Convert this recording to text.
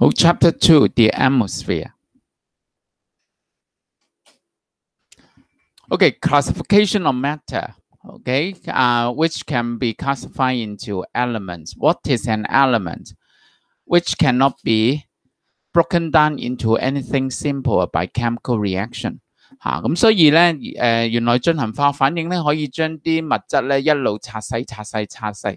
Oh, chapter 2, the atmosphere. Okay, classification of matter, okay, uh, which can be classified into elements. What is an element? Which cannot be broken down into anything simple by chemical reaction. 嚇咁、啊、所以咧，誒、呃、原來進行化學反應咧，可以將啲物質咧一路拆細、拆細、拆細。